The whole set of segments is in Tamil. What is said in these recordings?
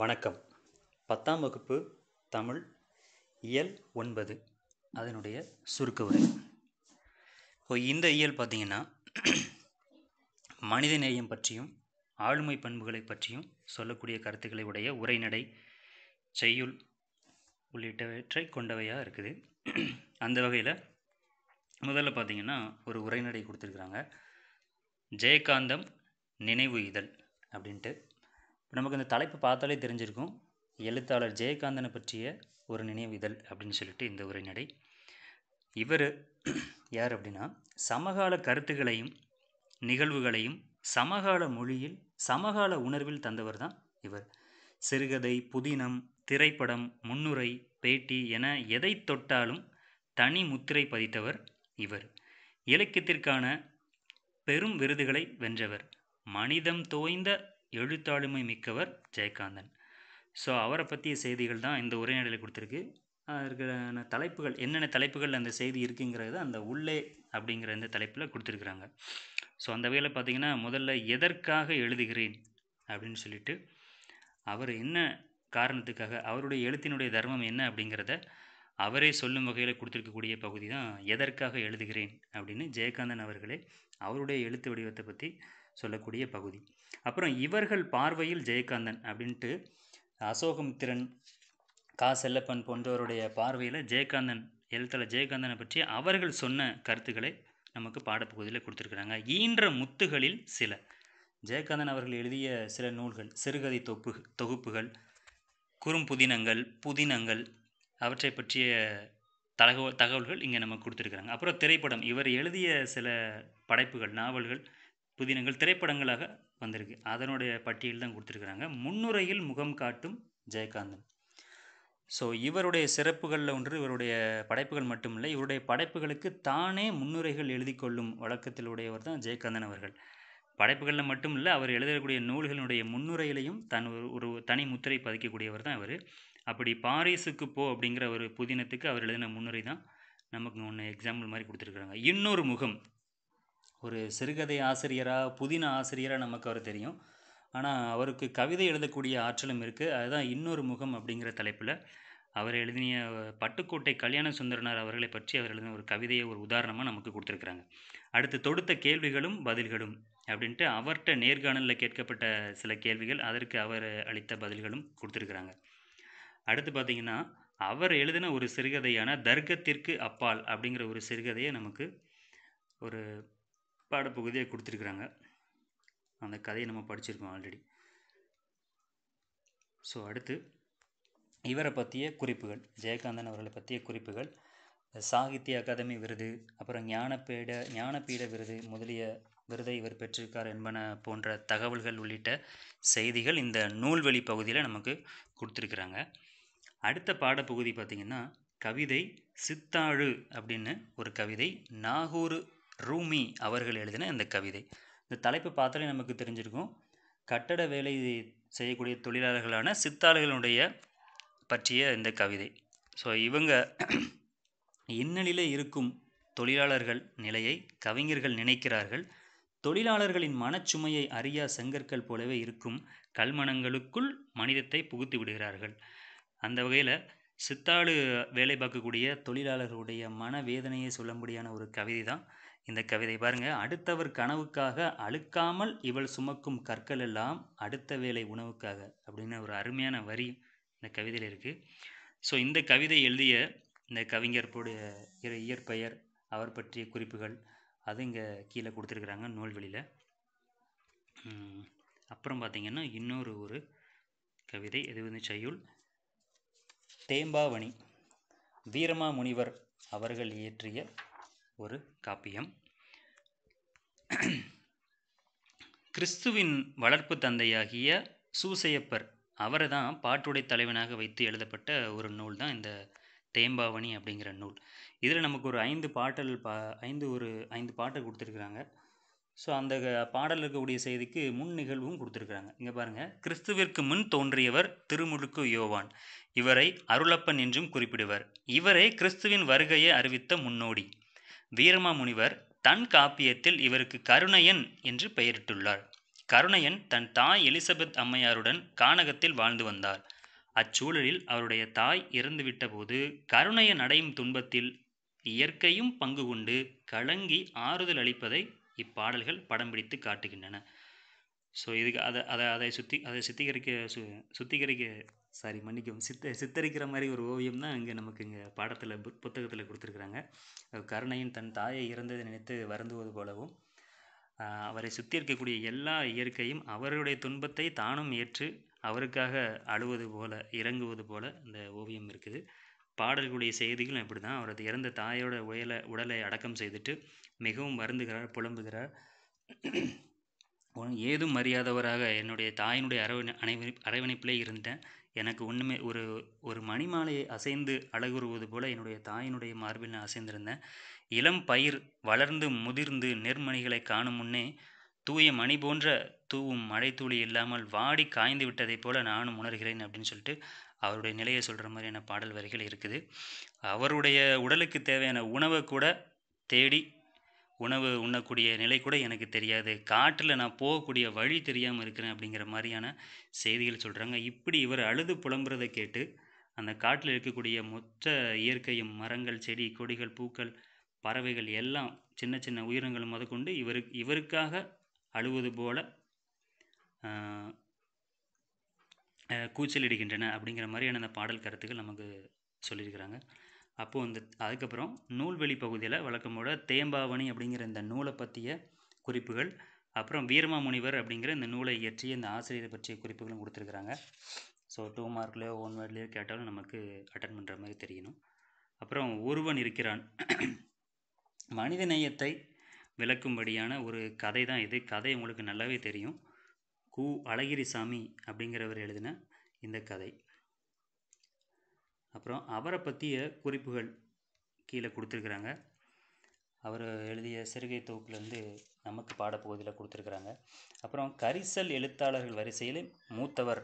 வணக்கம் பத்தாம் வகுப்பு தமிழ் இயல் ஒன்பது அதனுடைய சுருக்க உரை இப்போ இந்த இயல் பார்த்தீங்கன்னா நேயம் பற்றியும் ஆளுமை பண்புகளை பற்றியும் சொல்லக்கூடிய கருத்துக்களை உடைய உரைநடை செய்யுள் உள்ளிட்டவற்றை கொண்டவையாக இருக்குது அந்த வகையில் முதல்ல பார்த்திங்கன்னா ஒரு உரைநடை கொடுத்துருக்குறாங்க ஜெயகாந்தம் நினைவு இதழ் அப்படின்ட்டு நமக்கு இந்த தலைப்பு பார்த்தாலே தெரிஞ்சிருக்கும் எழுத்தாளர் ஜெயகாந்தனை பற்றிய ஒரு நினைவு இதழ் அப்படின்னு சொல்லிட்டு இந்த உரைநடை இவர் யார் அப்படின்னா சமகால கருத்துகளையும் நிகழ்வுகளையும் சமகால மொழியில் சமகால உணர்வில் தந்தவர் தான் இவர் சிறுகதை புதினம் திரைப்படம் முன்னுரை பேட்டி என எதை தொட்டாலும் தனி முத்திரை பதித்தவர் இவர் இலக்கியத்திற்கான பெரும் விருதுகளை வென்றவர் மனிதம் தோய்ந்த எழுத்தாளுமை மிக்கவர் ஜெயகாந்தன் ஸோ அவரை பற்றிய செய்திகள் தான் இந்த உரைநடையில் கொடுத்துருக்கு அதற்கான தலைப்புகள் என்னென்ன தலைப்புகள் அந்த செய்தி இருக்குங்கிறது அந்த உள்ளே அப்படிங்கிற இந்த தலைப்பில் கொடுத்துருக்குறாங்க ஸோ அந்த வகையில் பார்த்திங்கன்னா முதல்ல எதற்காக எழுதுகிறேன் அப்படின்னு சொல்லிட்டு அவர் என்ன காரணத்துக்காக அவருடைய எழுத்தினுடைய தர்மம் என்ன அப்படிங்கிறத அவரே சொல்லும் வகையில் கொடுத்துருக்கக்கூடிய பகுதி தான் எதற்காக எழுதுகிறேன் அப்படின்னு ஜெயகாந்தன் அவர்களே அவருடைய எழுத்து வடிவத்தை பற்றி சொல்லக்கூடிய பகுதி அப்புறம் இவர்கள் பார்வையில் ஜெயகாந்தன் அப்படின்ட்டு அசோகமித்திரன் கா செல்லப்பன் போன்றவருடைய பார்வையில் ஜெயகாந்தன் எழுத்தல ஜெயகாந்தனை பற்றி அவர்கள் சொன்ன கருத்துக்களை நமக்கு பாடப்பகுதியில் கொடுத்துருக்குறாங்க ஈன்ற முத்துகளில் சில ஜெயகாந்தன் அவர்கள் எழுதிய சில நூல்கள் சிறுகதை தொப்பு தொகுப்புகள் குறும்புதினங்கள் புதினங்கள் அவற்றை பற்றிய தகவல் தகவல்கள் இங்கே நமக்கு கொடுத்துருக்குறாங்க அப்புறம் திரைப்படம் இவர் எழுதிய சில படைப்புகள் நாவல்கள் புதினங்கள் திரைப்படங்களாக வந்திருக்கு அதனுடைய பட்டியல் தான் கொடுத்துருக்குறாங்க முன்னுரையில் முகம் காட்டும் ஜெயகாந்தன் ஸோ இவருடைய சிறப்புகளில் ஒன்று இவருடைய படைப்புகள் மட்டுமில்லை இவருடைய படைப்புகளுக்கு தானே முன்னுரைகள் எழுதி கொள்ளும் வழக்கத்தில் உடையவர் தான் ஜெயகாந்தன் அவர்கள் படைப்புகளில் மட்டுமில்லை அவர் எழுதக்கூடிய நூல்களினுடைய முன்னுரையிலையும் தன் ஒரு தனி முத்திரை பதிக்கக்கூடியவர் தான் அவர் அப்படி பாரிஸுக்கு போ அப்படிங்கிற ஒரு புதினத்துக்கு அவர் எழுதின முன்னுரை தான் நமக்கு ஒன்று எக்ஸாம்பிள் மாதிரி கொடுத்துருக்குறாங்க இன்னொரு முகம் ஒரு சிறுகதை ஆசிரியராக புதின ஆசிரியராக நமக்கு அவர் தெரியும் ஆனால் அவருக்கு கவிதை எழுதக்கூடிய ஆற்றலும் இருக்குது அதுதான் இன்னொரு முகம் அப்படிங்கிற தலைப்பில் அவர் எழுதிய பட்டுக்கோட்டை கல்யாண சுந்தரனார் அவர்களை பற்றி அவர் எழுதின ஒரு கவிதையை ஒரு உதாரணமாக நமக்கு கொடுத்துருக்குறாங்க அடுத்து தொடுத்த கேள்விகளும் பதில்களும் அப்படின்ட்டு அவர்கிட்ட நேர்காணலில் கேட்கப்பட்ட சில கேள்விகள் அதற்கு அவர் அளித்த பதில்களும் கொடுத்துருக்குறாங்க அடுத்து பார்த்திங்கன்னா அவர் எழுதின ஒரு சிறுகதையான தர்க்கத்திற்கு அப்பால் அப்படிங்கிற ஒரு சிறுகதையை நமக்கு ஒரு பாடப்பகுதியை கொடுத்துருக்குறாங்க அந்த கதையை நம்ம படிச்சிருக்கோம் ஆல்ரெடி ஸோ அடுத்து இவரை பற்றிய குறிப்புகள் ஜெயகாந்தன் அவர்களை பற்றிய குறிப்புகள் சாகித்ய அகாதமி விருது அப்புறம் ஞானப்பீட ஞானப்பீட விருது முதலிய விருதை இவர் பெற்றிருக்கார் என்பன போன்ற தகவல்கள் உள்ளிட்ட செய்திகள் இந்த நூல்வெளி பகுதியில் நமக்கு கொடுத்துருக்குறாங்க அடுத்த பாடப்பகுதி பார்த்திங்கன்னா கவிதை சித்தாழு அப்படின்னு ஒரு கவிதை நாகூர் ரூமி அவர்கள் எழுதின இந்த கவிதை இந்த தலைப்பு பார்த்தாலே நமக்கு தெரிஞ்சிருக்கும் கட்டட வேலை செய்யக்கூடிய தொழிலாளர்களான சித்தாளர்களுடைய பற்றிய இந்த கவிதை ஸோ இவங்க இன்னலில் இருக்கும் தொழிலாளர்கள் நிலையை கவிஞர்கள் நினைக்கிறார்கள் தொழிலாளர்களின் மனச்சுமையை அறியா செங்கற்கள் போலவே இருக்கும் கல்மணங்களுக்குள் மனிதத்தை புகுத்தி விடுகிறார்கள் அந்த வகையில் சித்தாடு வேலை பார்க்கக்கூடிய தொழிலாளர்களுடைய மனவேதனையை சொல்லும்படியான ஒரு கவிதை தான் இந்த கவிதை பாருங்க அடுத்தவர் கனவுக்காக அழுக்காமல் இவள் சுமக்கும் கற்கள் எல்லாம் அடுத்த வேலை உணவுக்காக அப்படின்னு ஒரு அருமையான வரி இந்த கவிதையில் இருக்குது ஸோ இந்த கவிதை எழுதிய இந்த இரு இயற்பெயர் அவர் பற்றிய குறிப்புகள் அது இங்கே கீழே கொடுத்துருக்குறாங்க நூல்வெளியில் அப்புறம் பார்த்திங்கன்னா இன்னொரு ஒரு கவிதை இது வந்து செய்யுள் தேம்பாவணி வீரமா முனிவர் அவர்கள் இயற்றிய ஒரு காப்பியம் கிறிஸ்துவின் வளர்ப்பு தந்தையாகிய சூசையப்பர் அவரை தான் பாட்டுடை தலைவனாக வைத்து எழுதப்பட்ட ஒரு நூல் தான் இந்த தேம்பாவணி அப்படிங்கிற நூல் இதில் நமக்கு ஒரு ஐந்து பாடல் பா ஐந்து ஒரு ஐந்து பாட்டை கொடுத்துருக்குறாங்க ஸோ அந்த பாடல் இருக்கக்கூடிய செய்திக்கு முன் நிகழ்வும் கொடுத்துருக்குறாங்க இங்கே பாருங்கள் கிறிஸ்துவிற்கு முன் தோன்றியவர் திருமுழுக்கு யோவான் இவரை அருளப்பன் என்றும் குறிப்பிடுவர் இவரே கிறிஸ்துவின் வருகையை அறிவித்த முன்னோடி வீரமாமுனிவர் தன் காப்பியத்தில் இவருக்கு கருணையன் என்று பெயரிட்டுள்ளார் கருணையன் தன் தாய் எலிசபெத் அம்மையாருடன் கானகத்தில் வாழ்ந்து வந்தார் அச்சூழலில் அவருடைய தாய் இறந்துவிட்டபோது கருணையன் அடையும் துன்பத்தில் இயற்கையும் பங்கு கொண்டு கலங்கி ஆறுதல் அளிப்பதை இப்பாடல்கள் படம் பிடித்து காட்டுகின்றன ஸோ இதுக்கு அதை அதை அதை சுத்தி அதை சுத்திகரிக்க சு சுத்திகரிக்க சாரி மன்னிக்கவும் சித்த சித்தரிக்கிற மாதிரி ஒரு ஓவியம் தான் இங்கே நமக்கு இங்கே பாடத்தில் புத்தகத்தில் கொடுத்துருக்குறாங்க கருணையின் தன் தாயை இறந்ததை நினைத்து வருந்துவது போலவும் அவரை சுற்றி இருக்கக்கூடிய எல்லா இயற்கையும் அவருடைய துன்பத்தை தானும் ஏற்று அவருக்காக அழுவது போல இறங்குவது போல இந்த ஓவியம் இருக்குது பாடல்களுடைய செய்திகளும் இப்படி தான் அவரது இறந்த தாயோட உயலை உடலை அடக்கம் செய்துட்டு மிகவும் வருந்துகிறார் புலம்புகிறார் ஏதும் அறியாதவராக என்னுடைய தாயினுடைய அரவணை அனைவ அரவணைப்பிலே இருந்தேன் எனக்கு ஒன்றுமே ஒரு ஒரு மணி மாலையை அசைந்து அழகுறுவது போல என்னுடைய தாயினுடைய மார்பில் நான் அசைந்திருந்தேன் இளம் பயிர் வளர்ந்து முதிர்ந்து நெர்மணிகளை காணும் முன்னே தூய மணி போன்ற தூவும் மழைத்தூளி இல்லாமல் வாடி காய்ந்து விட்டதைப் போல நானும் உணர்கிறேன் அப்படின்னு சொல்லிட்டு அவருடைய நிலையை சொல்கிற மாதிரியான பாடல் வரிகள் இருக்குது அவருடைய உடலுக்கு தேவையான உணவை கூட தேடி உணவு உண்ணக்கூடிய நிலை கூட எனக்கு தெரியாது காட்டில் நான் போகக்கூடிய வழி தெரியாமல் இருக்கிறேன் அப்படிங்கிற மாதிரியான செய்திகள் சொல்கிறாங்க இப்படி இவர் அழுது புலம்புறதை கேட்டு அந்த காட்டில் இருக்கக்கூடிய மொத்த இயற்கையும் மரங்கள் செடி கொடிகள் பூக்கள் பறவைகள் எல்லாம் சின்ன சின்ன உயிரினங்கள் முதற்கொண்டு இவரு இவருக்காக அழுவது போல கூச்சலிடுகின்றன அப்படிங்கிற மாதிரியான அந்த பாடல் கருத்துக்கள் நமக்கு சொல்லியிருக்கிறாங்க அப்போது வந்து அதுக்கப்புறம் நூல்வெளி பகுதியில் வழக்கம் போல் தேம்பாவணி அப்படிங்கிற இந்த நூலை பற்றிய குறிப்புகள் அப்புறம் வீரமாமுனிவர் அப்படிங்கிற இந்த நூலை இயற்றிய இந்த ஆசிரியரை பற்றிய குறிப்புகளும் கொடுத்துருக்குறாங்க ஸோ டூ மார்க்லேயோ ஒன் வேர்ட்லேயோ கேட்டாலும் நமக்கு அட்டன் பண்ணுற மாதிரி தெரியணும் அப்புறம் ஒருவன் இருக்கிறான் மனித நேயத்தை விளக்கும்படியான ஒரு கதை தான் இது கதை உங்களுக்கு நல்லாவே தெரியும் கு அழகிரிசாமி அப்படிங்கிறவர் எழுதின இந்த கதை அப்புறம் அவரை பற்றிய குறிப்புகள் கீழே கொடுத்துருக்குறாங்க அவர் எழுதிய சிறுகை தொகுப்புலேருந்து நமக்கு பாடப்பகுதியில் கொடுத்துருக்குறாங்க அப்புறம் கரிசல் எழுத்தாளர்கள் வரிசையில் மூத்தவர்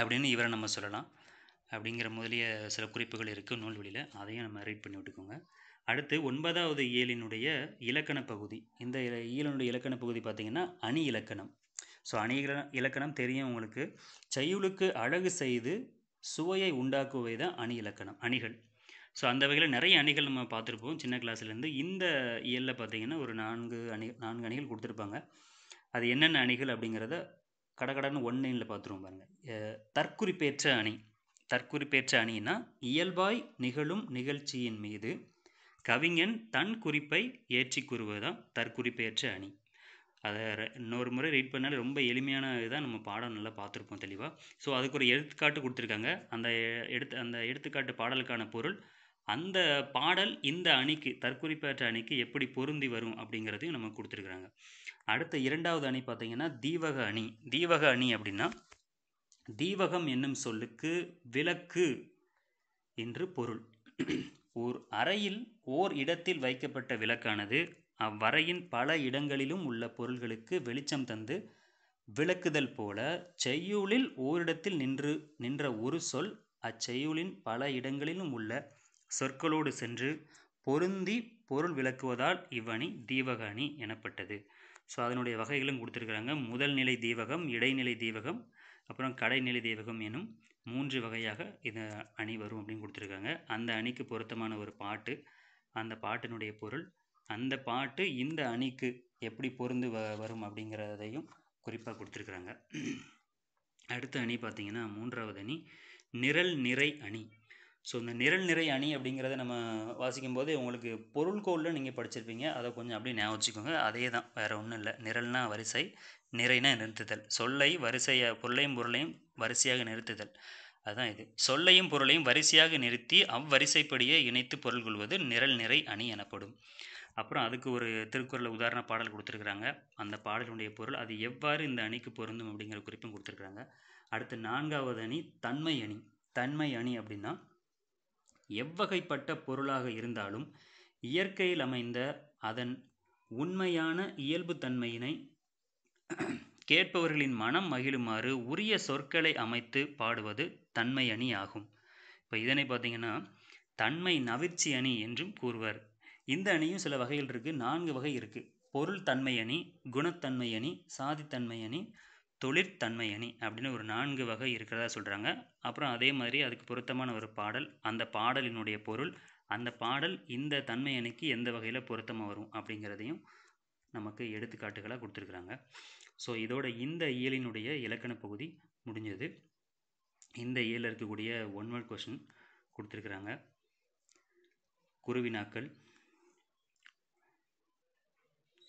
அப்படின்னு இவரை நம்ம சொல்லலாம் அப்படிங்கிற முதலிய சில குறிப்புகள் இருக்குது நூல்வெளியில் அதையும் நம்ம ரீட் பண்ணி விட்டுக்கோங்க அடுத்து ஒன்பதாவது இயலினுடைய இலக்கண பகுதி இந்த இயலினுடைய இலக்கண பகுதி பார்த்திங்கன்னா அணி இலக்கணம் ஸோ அணி இலக்கணம் தெரியும் உங்களுக்கு செய்யுளுக்கு அழகு செய்து சுவையை உண்டாக்குவை தான் அணி இலக்கணம் அணிகள் ஸோ அந்த வகையில் நிறைய அணிகள் நம்ம பார்த்துருப்போம் சின்ன கிளாஸ்லேருந்து இந்த இயலில் பார்த்தீங்கன்னா ஒரு நான்கு அணி நான்கு அணிகள் கொடுத்துருப்பாங்க அது என்னென்ன அணிகள் அப்படிங்கிறத கடகடன்னு ஒன்லைனில் பார்த்துருவோம் பாருங்கள் தற்குறிப்பேற்ற அணி தற்குறிப்பேற்ற அணினா இயல்பாய் நிகழும் நிகழ்ச்சியின் மீது கவிஞன் தன் குறிப்பை ஏற்றி கூறுவது தான் தற்குறிப்பேற்ற அணி அதை ரெ இன்னொரு முறை ரீட் பண்ணாலே ரொம்ப எளிமையான இதாக நம்ம பாடம் நல்லா பார்த்துருப்போம் தெளிவாக ஸோ அதுக்கு ஒரு எடுத்துக்காட்டு கொடுத்துருக்காங்க அந்த எடுத்து அந்த எடுத்துக்காட்டு பாடலுக்கான பொருள் அந்த பாடல் இந்த அணிக்கு தற்குறிப்பேற்ற அணிக்கு எப்படி பொருந்தி வரும் அப்படிங்கிறதையும் நம்ம கொடுத்துருக்குறாங்க அடுத்த இரண்டாவது அணி பார்த்திங்கன்னா தீவக அணி தீவக அணி அப்படின்னா தீவகம் என்னும் சொல்லுக்கு விளக்கு என்று பொருள் ஓர் அறையில் ஓர் இடத்தில் வைக்கப்பட்ட விளக்கானது அவ்வரையின் பல இடங்களிலும் உள்ள பொருள்களுக்கு வெளிச்சம் தந்து விளக்குதல் போல செய்யுளில் ஓரிடத்தில் நின்று நின்ற ஒரு சொல் அச்செய்யுளின் பல இடங்களிலும் உள்ள சொற்களோடு சென்று பொருந்தி பொருள் விளக்குவதால் இவ்வணி தீவக அணி எனப்பட்டது ஸோ அதனுடைய வகைகளும் கொடுத்துருக்குறாங்க முதல் நிலை தீவகம் இடைநிலை தீவகம் அப்புறம் கடைநிலை தீவகம் எனும் மூன்று வகையாக இந்த அணி வரும் அப்படின்னு கொடுத்துருக்காங்க அந்த அணிக்கு பொருத்தமான ஒரு பாட்டு அந்த பாட்டினுடைய பொருள் அந்த பாட்டு இந்த அணிக்கு எப்படி பொருந்து வ வரும் அப்படிங்கிறதையும் குறிப்பாக கொடுத்துருக்குறாங்க அடுத்த அணி பார்த்திங்கன்னா மூன்றாவது அணி நிரல் நிறை அணி ஸோ இந்த நிரல் நிறை அணி அப்படிங்கிறத நம்ம வாசிக்கும் போது உங்களுக்கு பொருள்கோளில் நீங்கள் படிச்சிருப்பீங்க அதை கொஞ்சம் அப்படியே ஞாபகம் வச்சுக்கோங்க அதே தான் வேறு ஒன்றும் இல்லை நிரல்னா வரிசை நிறைனா நிறுத்துதல் சொல்லை வரிசையாக பொருளையும் பொருளையும் வரிசையாக நிறுத்துதல் அதுதான் இது சொல்லையும் பொருளையும் வரிசையாக நிறுத்தி அவ்வரிசைப்படியே இணைத்து பொருள் கொள்வது நிரல் நிறை அணி எனப்படும் அப்புறம் அதுக்கு ஒரு திருக்குறளை உதாரண பாடல் கொடுத்துருக்குறாங்க அந்த பாடலினுடைய பொருள் அது எவ்வாறு இந்த அணிக்கு பொருந்தும் அப்படிங்கிற குறிப்பும் கொடுத்துருக்குறாங்க அடுத்து நான்காவது அணி தன்மை அணி தன்மை அணி அப்படின்னா எவ்வகைப்பட்ட பொருளாக இருந்தாலும் இயற்கையில் அமைந்த அதன் உண்மையான இயல்பு தன்மையினை கேட்பவர்களின் மனம் மகிழுமாறு உரிய சொற்களை அமைத்து பாடுவது தன்மை அணி ஆகும் இப்போ இதனை பார்த்தீங்கன்னா தன்மை நவிர்ச்சி அணி என்றும் கூறுவர் இந்த அணியும் சில வகையில் இருக்குது நான்கு வகை இருக்குது பொருள் தன்மை அணி குணத்தன்மை அணி சாதித்தன்மை அணி தொழிற்தன்மை அணி அப்படின்னு ஒரு நான்கு வகை இருக்கிறதா சொல்கிறாங்க அப்புறம் அதே மாதிரி அதுக்கு பொருத்தமான ஒரு பாடல் அந்த பாடலினுடைய பொருள் அந்த பாடல் இந்த தன்மை அணிக்கு எந்த வகையில் பொருத்தமாக வரும் அப்படிங்கிறதையும் நமக்கு எடுத்துக்காட்டுகளாக கொடுத்துருக்குறாங்க ஸோ இதோட இந்த இயலினுடைய இலக்கண பகுதி முடிஞ்சது இந்த இயலில் இருக்கக்கூடிய ஒன் கொஷின் கொடுத்துருக்குறாங்க குருவினாக்கள்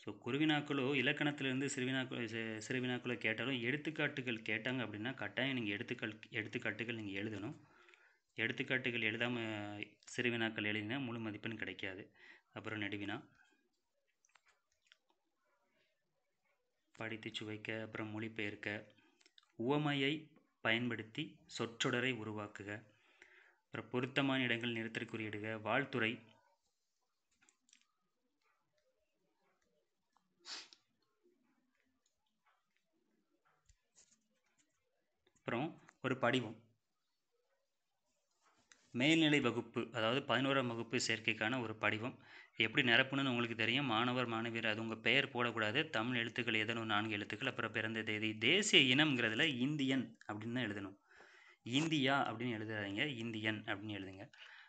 ஸோ குருவினாக்களோ இலக்கணத்திலிருந்து சிறுவினாக்கள் சிறுவினாக்களை கேட்டாலும் எடுத்துக்காட்டுகள் கேட்டாங்க அப்படின்னா கட்டாயம் நீங்கள் எடுத்துக்கள் எடுத்துக்காட்டுகள் நீங்கள் எழுதணும் எடுத்துக்காட்டுகள் எழுதாமல் சிறுவினாக்கள் எழுதினா முழு மதிப்பெண் கிடைக்காது அப்புறம் நெடுவினா படித்து சுவைக்க அப்புறம் மொழிபெயர்க்க உவமையை பயன்படுத்தி சொற்றொடரை உருவாக்குக அப்புறம் பொருத்தமான இடங்கள் நிறுத்தற்குறியிடுக வாழ்த்துறை அப்புறம் ஒரு படிவம் மேல்நிலை வகுப்பு அதாவது பதினோராம் வகுப்பு சேர்க்கைக்கான ஒரு படிவம் எப்படி நிரப்புணுன்னு உங்களுக்கு தெரியும் மாணவர் மாணவியர் அது உங்கள் பெயர் போடக்கூடாது தமிழ் எழுத்துக்கள் எதனும் நான்கு எழுத்துக்கள் அப்புறம் பிறந்த தேதி தேசிய இனம்ங்கிறதுல இந்தியன் அப்படின்னு தான் எழுதணும் இந்தியா அப்படின்னு எழுதுறாதீங்க இந்தியன் அப்படின்னு எழுதுங்க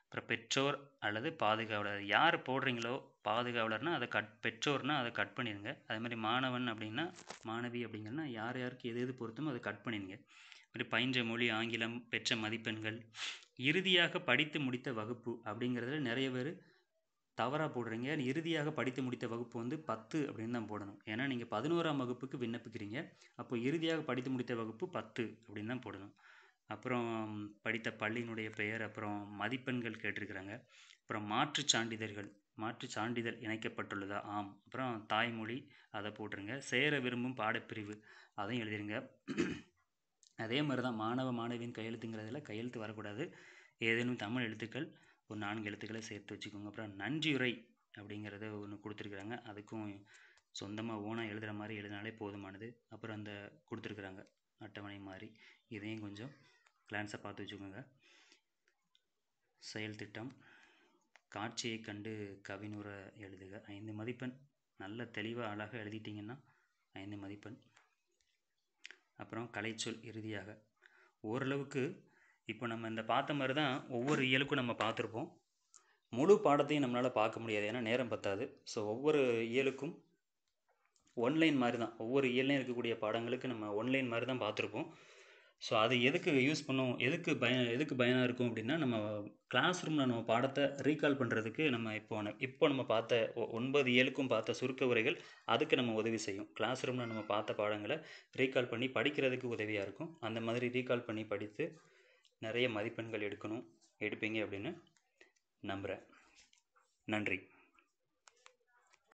அப்புறம் பெற்றோர் அல்லது பாதுகாவலர் யார் போடுறீங்களோ பாதுகாவலர்னால் அதை கட் பெற்றோர்னால் அதை கட் பண்ணிடுங்க அதே மாதிரி மாணவன் அப்படின்னா மாணவி அப்படிங்கிறனா யார் யாருக்கு எது எது பொருத்தமோ அதை கட் பண்ணிடுங்க இப்படி பயின்ற மொழி ஆங்கிலம் பெற்ற மதிப்பெண்கள் இறுதியாக படித்து முடித்த வகுப்பு அப்படிங்கிறதுல நிறைய பேர் தவறாக போடுறீங்க இறுதியாக படித்து முடித்த வகுப்பு வந்து பத்து அப்படின்னு தான் போடணும் ஏன்னா நீங்கள் பதினோராம் வகுப்புக்கு விண்ணப்பிக்கிறீங்க அப்போ இறுதியாக படித்து முடித்த வகுப்பு பத்து அப்படின்னு தான் போடணும் அப்புறம் படித்த பள்ளியினுடைய பெயர் அப்புறம் மதிப்பெண்கள் கேட்டிருக்கிறாங்க அப்புறம் மாற்றுச் சான்றிதழ்கள் மாற்றுச் சான்றிதழ் இணைக்கப்பட்டுள்ளதா ஆம் அப்புறம் தாய்மொழி அதை போட்டுருங்க சேர விரும்பும் பாடப்பிரிவு அதையும் எழுதிருங்க அதே மாதிரி தான் மாணவ மாணவியின் கையெழுத்துங்கிறதுல கையெழுத்து வரக்கூடாது ஏதேனும் தமிழ் எழுத்துக்கள் ஒரு நான்கு எழுத்துக்களை சேர்த்து வச்சுக்கோங்க அப்புறம் நன்றியுரை அப்படிங்கிறத ஒன்று கொடுத்துருக்குறாங்க அதுக்கும் சொந்தமாக ஓனாக எழுதுகிற மாதிரி எழுதினாலே போதுமானது அப்புறம் அந்த கொடுத்துருக்குறாங்க அட்டவணை மாதிரி இதையும் கொஞ்சம் கிளான்ஸாக பார்த்து வச்சுக்கோங்க செயல் திட்டம் காட்சியை கண்டு கவினுரை எழுதுக ஐந்து மதிப்பெண் நல்ல தெளிவாக அழகாக எழுதிட்டிங்கன்னா ஐந்து மதிப்பெண் அப்புறம் கலைச்சொல் இறுதியாக ஓரளவுக்கு இப்போ நம்ம இந்த பார்த்த மாதிரி தான் ஒவ்வொரு இயலுக்கும் நம்ம பார்த்துருப்போம் முழு பாடத்தையும் நம்மளால் பார்க்க முடியாது ஏன்னா நேரம் பத்தாது ஸோ ஒவ்வொரு இயலுக்கும் ஒன்லைன் மாதிரி தான் ஒவ்வொரு இயல்லையும் இருக்கக்கூடிய பாடங்களுக்கு நம்ம ஒன்லைன் மாதிரி தான் பார்த்துருப்போம் ஸோ அது எதுக்கு யூஸ் பண்ணும் எதுக்கு பய எதுக்கு பயனாக இருக்கும் அப்படின்னா நம்ம கிளாஸ் ரூமில் நம்ம பாடத்தை ரீகால் பண்ணுறதுக்கு நம்ம இப்போ இப்போ நம்ம பார்த்த ஒன்பது ஏழுக்கும் பார்த்த சுருக்க உரைகள் அதுக்கு நம்ம உதவி செய்யும் கிளாஸ் ரூமில் நம்ம பார்த்த பாடங்களை ரீகால் பண்ணி படிக்கிறதுக்கு உதவியாக இருக்கும் அந்த மாதிரி ரீகால் பண்ணி படித்து நிறைய மதிப்பெண்கள் எடுக்கணும் எடுப்பீங்க அப்படின்னு நம்புகிறேன் நன்றி